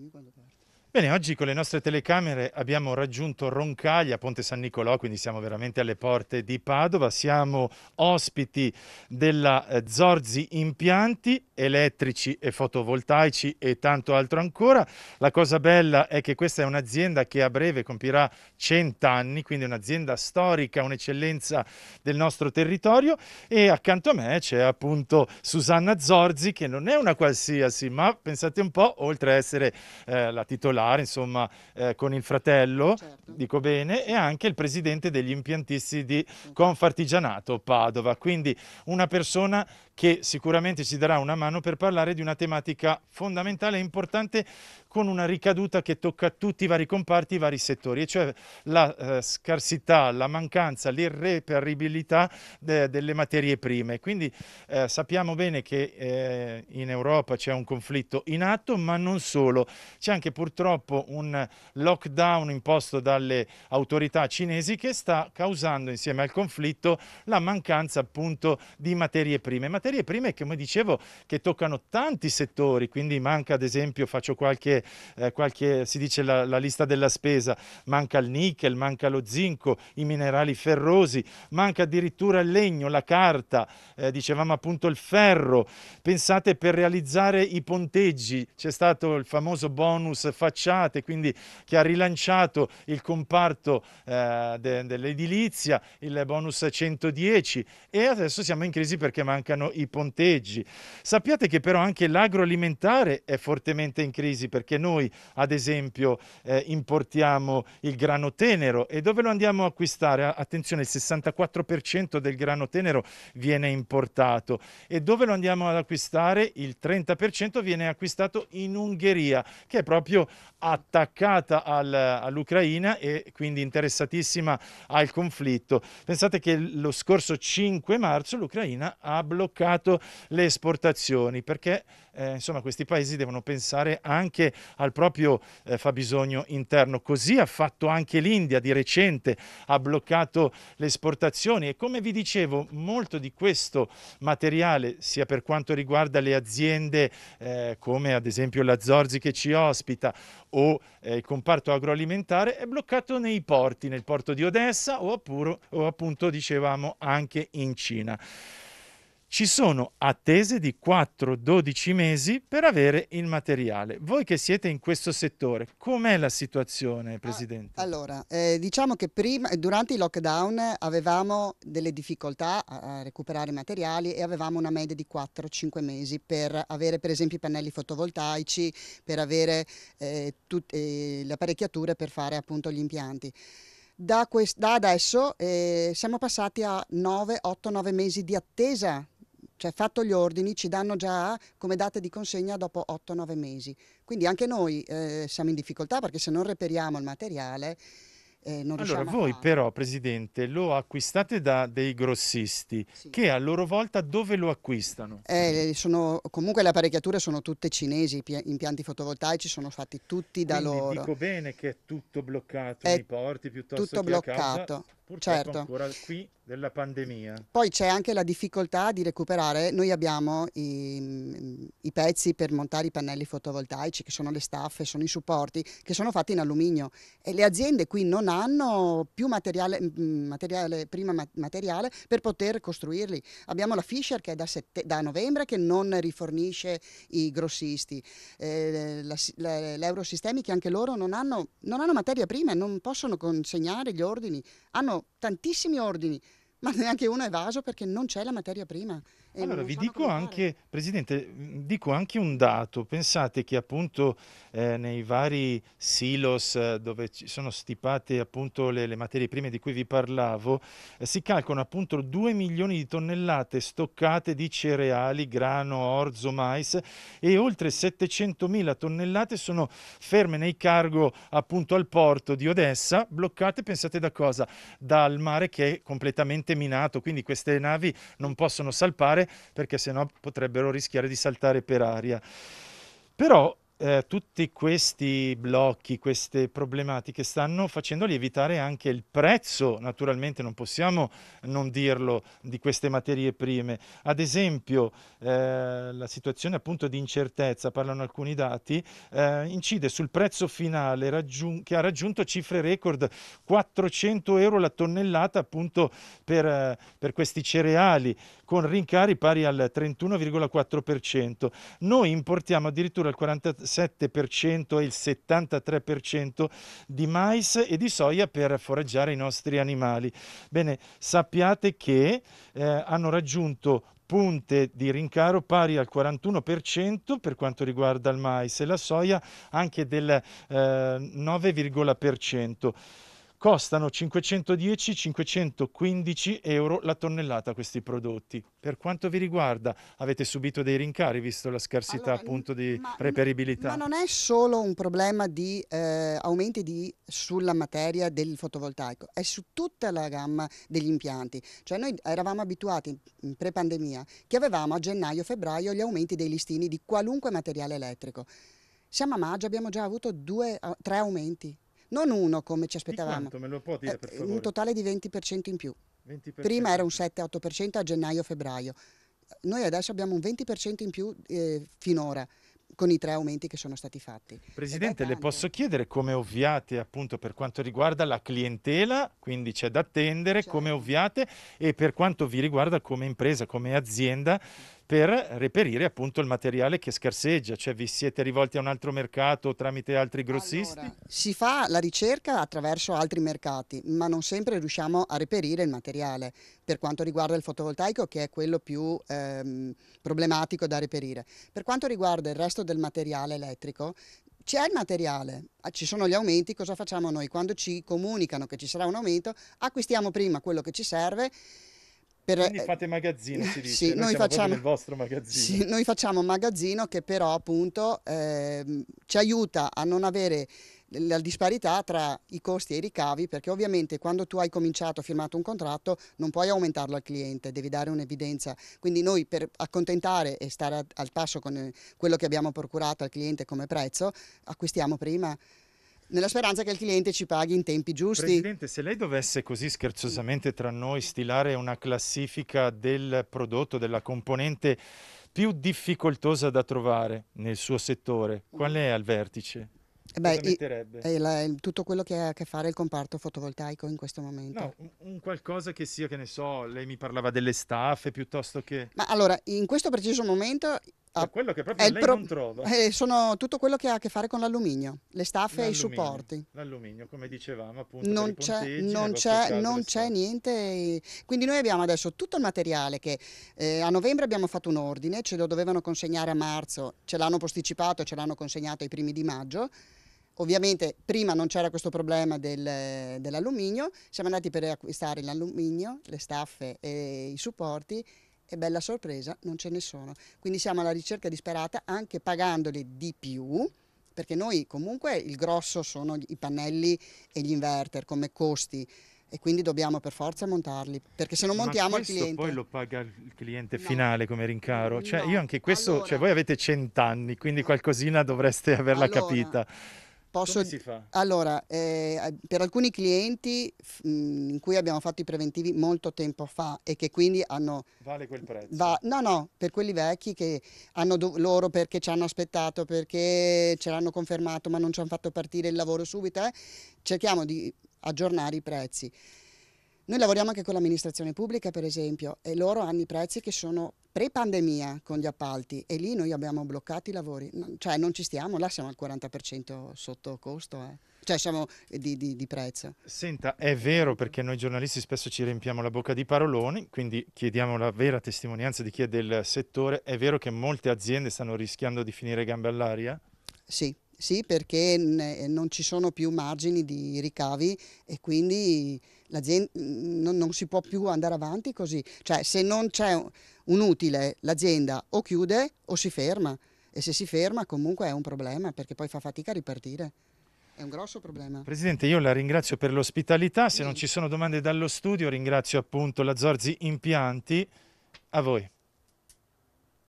你关注他。Bene, oggi con le nostre telecamere abbiamo raggiunto Roncaglia, Ponte San Nicolò, quindi siamo veramente alle porte di Padova. Siamo ospiti della eh, Zorzi Impianti, elettrici e fotovoltaici e tanto altro ancora. La cosa bella è che questa è un'azienda che a breve compirà 100 anni, quindi un'azienda storica, un'eccellenza del nostro territorio. E accanto a me c'è appunto Susanna Zorzi, che non è una qualsiasi, ma pensate un po', oltre a essere eh, la titolare, particolare, insomma, eh, con il fratello, certo. dico bene, e anche il presidente degli impiantisti di Confartigianato Padova. Quindi una persona che sicuramente ci darà una mano per parlare di una tematica fondamentale e importante con una ricaduta che tocca tutti i vari comparti, i vari settori, e cioè la eh, scarsità, la mancanza, l'irreperibilità de delle materie prime. Quindi eh, sappiamo bene che eh, in Europa c'è un conflitto in atto, ma non solo. C'è anche purtroppo un lockdown imposto dalle autorità cinesi che sta causando insieme al conflitto la mancanza appunto di materie prime materie prime, come dicevo, che toccano tanti settori, quindi manca ad esempio, faccio qualche, eh, qualche si dice la, la, lista della spesa, manca il nickel, manca lo zinco, i minerali ferrosi, manca addirittura il legno, la carta, eh, dicevamo appunto il ferro. Pensate per realizzare i ponteggi, c'è stato il famoso bonus facciate, quindi che ha rilanciato il comparto eh, de, dell'edilizia, il bonus 110 e adesso siamo in crisi perché mancano i ponteggi. Sappiate che però anche l'agroalimentare è fortemente in crisi perché noi ad esempio eh, importiamo il grano tenero e dove lo andiamo a acquistare? Attenzione, il 64% del grano tenero viene importato e dove lo andiamo ad acquistare? Il 30% viene acquistato in Ungheria che è proprio attaccata al, all'Ucraina e quindi interessatissima al conflitto. Pensate che lo scorso 5 marzo l'Ucraina ha bloccato mercato le esportazioni, perché eh, insomma, questi paesi devono pensare anche al proprio eh, fabbisogno interno. Così ha fatto anche l'India di recente, ha bloccato le esportazioni e come vi dicevo molto di questo materiale, sia per quanto riguarda le aziende eh, come ad esempio la Zorzi che ci ospita o eh, il comparto agroalimentare, è bloccato nei porti, nel porto di Odessa o, appuro, o appunto dicevamo anche in Cina ci sono attese di 4-12 mesi per avere il materiale. Voi che siete in questo settore, com'è la situazione, ah, Presidente? Allora, eh, diciamo che prima, durante il lockdown avevamo delle difficoltà a, recuperare i materiali e avevamo una media di 4-5 mesi per avere per esempio i pannelli fotovoltaici, per avere eh, eh, le apparecchiature per fare appunto gli impianti. Da, da adesso eh, siamo passati a 9, 8, 9 mesi di attesa cioè fatto gli ordini ci danno già come date di consegna dopo 8-9 mesi. Quindi anche noi eh, siamo in difficoltà perché se non reperiamo il materiale eh, non allora, riusciamo Allora voi però Presidente lo acquistate da dei grossisti sì. che a loro volta dove lo acquistano? Eh, sono, comunque le apparecchiature sono tutte cinesi, i impianti fotovoltaici sono fatti tutti da Quindi loro. dico bene che è tutto bloccato, è nei porti piuttosto tutto che bloccato. a casa, purtroppo certo. ancora qui della pandemia. Poi c'è anche la difficoltà di recuperare, noi abbiamo i, i, pezzi per montare i pannelli fotovoltaici, che sono le staffe, sono i supporti, che sono fatti in alluminio e le aziende qui non hanno più materiale, mm, mm, materiale prima materiale per poter costruirli. Abbiamo la Fisher che è da, sette, da novembre che non rifornisce i grossisti, eh, l'Eurosistemi che anche loro non hanno, non hanno materia prima e non possono consegnare gli ordini, hanno tantissimi ordini ma neanche uno è vaso perché non c'è la materia prima. Allora vi dico anche, Presidente, dico anche un dato, pensate che appunto eh, nei vari silos eh, dove sono stipate appunto le, le, materie prime di cui vi parlavo, eh, si calcolano appunto 2 milioni di tonnellate stoccate di cereali, grano, orzo, mais e oltre 700 mila tonnellate sono ferme nei cargo appunto al porto di Odessa, bloccate, pensate da cosa? Dal mare che è completamente minato, quindi queste navi non possono salpare perché sennò potrebbero rischiare di saltare per aria. Però eh, tutti questi blocchi, queste problematiche stanno facendo lievitare anche il prezzo, naturalmente non possiamo non dirlo, di queste materie prime. Ad esempio eh, la situazione appunto di incertezza, parlano alcuni dati, eh, incide sul prezzo finale che ha raggiunto cifre record 400 euro la tonnellata appunto per, eh, per questi cereali con rincari pari al 31,4%. Noi importiamo addirittura il 46 7% e il 73% di mais e di soia per foraggiare i nostri animali. Bene, sappiate che eh, hanno raggiunto punte di rincaro pari al 41% per quanto riguarda il mais e la soia anche del eh, 9,%. Costano 510-515 euro la tonnellata questi prodotti. Per quanto vi riguarda, avete subito dei rincari visto la scarsità allora, appunto di ma, reperibilità? Ma non è solo un problema di eh, aumenti di, sulla materia del fotovoltaico, è su tutta la gamma degli impianti. Cioè noi eravamo abituati in pre-pandemia che avevamo a gennaio-febbraio gli aumenti dei listini di qualunque materiale elettrico. Siamo a maggio, abbiamo già avuto due, tre aumenti non uno come ci aspettavamo. Dire, eh, un totale di 20% in più. 20%. Prima era un 7-8% a gennaio-febbraio. Noi adesso abbiamo un 20% in più eh, finora con i tre aumenti che sono stati fatti. Presidente, le posso chiedere come ovviate appunto per quanto riguarda la clientela, quindi c'è da attendere, certo. come ovviate e per quanto vi riguarda come impresa, come azienda, per reperire appunto il materiale che scarseggia, cioè vi siete rivolti a un altro mercato tramite altri grossisti? Allora, si fa la ricerca attraverso altri mercati, ma non sempre riusciamo a reperire il materiale per quanto riguarda il fotovoltaico che è quello più ehm, problematico da reperire. Per quanto riguarda il resto del materiale elettrico, c'è il materiale, ah, ci sono gli aumenti, cosa facciamo noi? Quando ci comunicano che ci sarà un aumento, acquistiamo prima quello che ci serve per, Quindi eh, fate magazzino, si dice. Sì, eh, noi, noi facciamo il vostro magazzino. Sì, noi facciamo un magazzino che però appunto ehm, ci aiuta a non avere la disparità tra i costi e i ricavi, perché ovviamente quando tu hai cominciato, firmato un contratto, non puoi aumentarlo al cliente, devi dare un'evidenza. Quindi noi per accontentare e stare al passo con eh, quello che abbiamo procurato al cliente come prezzo, acquistiamo prima nella speranza che il cliente ci paghi in tempi giusti. Presidente, se lei dovesse così scherzosamente tra noi stilare una classifica del prodotto, della componente più difficoltosa da trovare nel suo settore, qual è al vertice? Eh beh, è eh, la, è tutto quello che ha a che fare il comparto fotovoltaico in questo momento. No, un, un, qualcosa che sia, che ne so, lei mi parlava delle staffe piuttosto che... Ma allora, in questo preciso momento Ah, quello che proprio lei pro... non trova. Eh, sono tutto quello che ha a che fare con l'alluminio, le staffe e i supporti. L'alluminio, come dicevamo, appunto. Non c'è, non c'è, non c'è niente. Quindi noi abbiamo adesso tutto il materiale che eh, a novembre abbiamo fatto un ordine, ce lo dovevano consegnare a marzo, ce l'hanno posticipato, e ce l'hanno consegnato ai primi di maggio. Ovviamente prima non c'era questo problema del, dell'alluminio, siamo andati per acquistare l'alluminio, le staffe e i supporti e bella sorpresa, non ce ne sono. Quindi siamo alla ricerca disperata anche pagandole di più, perché noi comunque il grosso sono i pannelli e gli inverter come costi e quindi dobbiamo per forza montarli perché se non montiamo il cliente poi lo paga il cliente finale no. come rincaro cioè no. io anche questo cioè, allora... cioè voi avete cent'anni quindi qualcosina dovreste averla allora... capita Posso... Come si fa? Allora, eh, per alcuni clienti mh, mm, in cui abbiamo fatto i preventivi molto tempo fa e che quindi hanno... Vale quel prezzo? Va... No, no, per quelli vecchi che hanno do... loro perché ci hanno aspettato, perché ce l'hanno confermato ma non ci hanno fatto partire il lavoro subito, eh, cerchiamo di aggiornare i prezzi. Noi lavoriamo anche con l'amministrazione pubblica, per esempio, e loro hanno i prezzi che sono pre-pandemia con gli appalti e lì noi abbiamo bloccato i lavori, cioè non ci stiamo, là siamo al 40% sotto costo. Eh. Cioè siamo di, di, di, prezzo. Senta, è vero perché noi giornalisti spesso ci riempiamo la bocca di paroloni, quindi chiediamo la vera testimonianza di chi è del settore. È vero che molte aziende stanno rischiando di finire gambe all'aria? Sì, sì, perché non ci sono più margini di ricavi e quindi non, non si può più andare avanti così. Cioè se non c'è un, un utile l'azienda o chiude o si ferma e se si ferma comunque è un problema perché poi fa fatica a ripartire. È un grosso problema. Presidente, io la ringrazio per l'ospitalità. Se non ci sono domande dallo studio, ringrazio appunto la Zorzi Impianti. A voi.